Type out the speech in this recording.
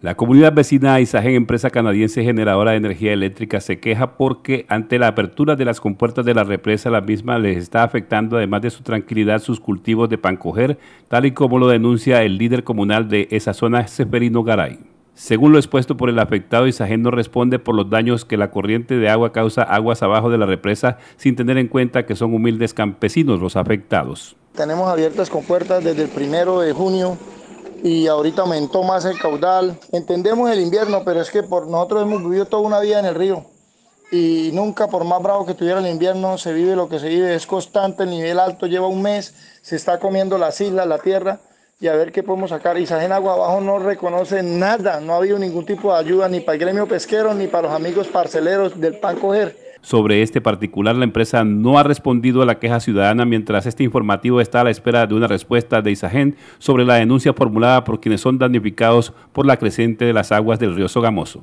La comunidad vecina Isagen, empresa canadiense generadora de energía eléctrica, se queja porque ante la apertura de las compuertas de la represa, la misma les está afectando, además de su tranquilidad, sus cultivos de pancoger, tal y como lo denuncia el líder comunal de esa zona, Seferino Garay. Según lo expuesto por el afectado, Isagen no responde por los daños que la corriente de agua causa aguas abajo de la represa, sin tener en cuenta que son humildes campesinos los afectados. Tenemos abiertas compuertas desde el primero de junio y ahorita aumentó más el caudal. Entendemos el invierno, pero es que por nosotros hemos vivido toda una vida en el río y nunca por más bravo que tuviera el invierno se vive lo que se vive, es constante, el nivel alto lleva un mes, se está comiendo las islas, la tierra y a ver qué podemos sacar. en Agua Abajo no reconoce nada, no ha habido ningún tipo de ayuda ni para el gremio pesquero ni para los amigos parceleros del pan coger sobre este particular. La empresa no ha respondido a la queja ciudadana mientras este informativo está a la espera de una respuesta de Isagen sobre la denuncia formulada por quienes son damnificados por la creciente de las aguas del río Sogamoso.